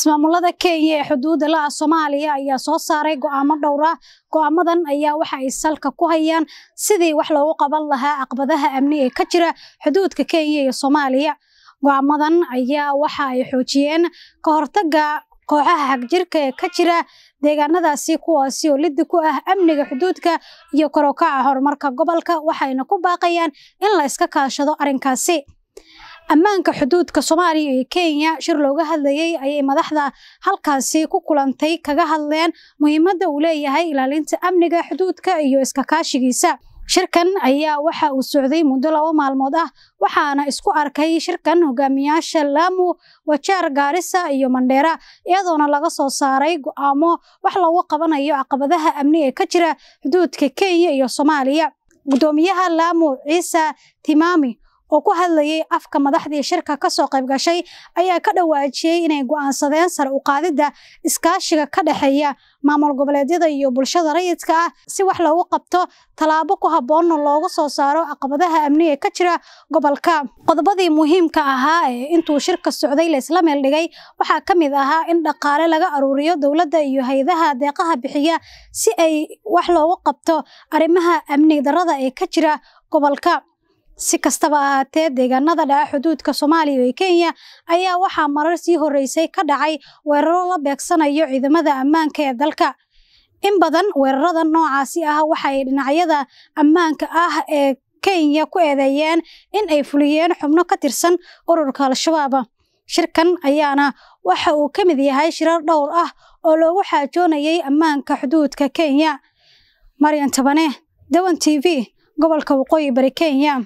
ismaamulada kenya ee xuduuda ah soomaaliya ayaa soo saaray go'aamo dhowra ah. go'aamadan ayaa waxa ay salka ku hayaan sidii wax loogu qaban lahaa caqbadaha amni ee ka jira xuduudka kenya iyo soomaaliya go'aamadan ayaa waxa ay xoojiyeen ka hortagga kooxaha xagjirka ee ka jira deegaanadaasi kuwaasi oo liddi ku ah amniga xuduudka iyo korokaca horumarka gobolka waxayna ku baaqayaan in la iska kaashado arrinkaasi ammaanka xuduudka soomaaliya iyo kenya shir looga hadlayay ayay madaxda halkaasi ku kulantay kaga hadleen muhiimadda uu leeyahay ilaalinta amniga xuduudka iyo iska kaashigiisa shirkan ayaa waxa uu socday muddo labo maalmood ah waxaana isku arkay shirkan hogaamiyaasha laamu wajaar gaarisa iyo mandheera iyadoona laga soo saaray go'aamo wax loogu qabanayo caqabadaha amni ee ka jira xuduudka kenya iyo soomaaliya guddoomiyaha laamu ciise timaami oo ku hadlayay afka madaxdii shirka kasoo qaybgashay ayaa ka dhawaajiyey inay go'aansadeen sare u qaadidda iskaashiga ka dhexeeya maamul goboleedyada iyo bulshada rayidka ah si wax loogu qabto tallaabo ku habboonna loogu soo saaro caqabadaha amniga ka jira gobolka qodobadii muhiimka ahaa ee intuu shirka socday laysla isla meel dhigay waxaa ka mid ahaa in dhaqaale laga aruuriyo dowladda iyo hay-adaha deeqaha bixiya si ay wax loogu qabto arrimaha amni darrada ee ka jira gobolka si kastaba ahaatee deegaanada dhaca xuduudka soomaaliya iyo kenya ayaa waxaa marar sii horreysay ka dhacay weeraro la beegsanayo ciidamada ammaanka ee dalka in badan weerarada noocaasi ah waxa ay dhinacyada ammaanka ah ee kenya ku eedeeyeen in ay fuliyeen xubno ka tirsan ururka al-shabaaba shirkan ayaana waxa uu ka mid yahay shirar dhowr ah oo loogu xaajoonayay ammaanka xuduudka kenya maryan tabane dawan t v gobolka waqooyi bari kenya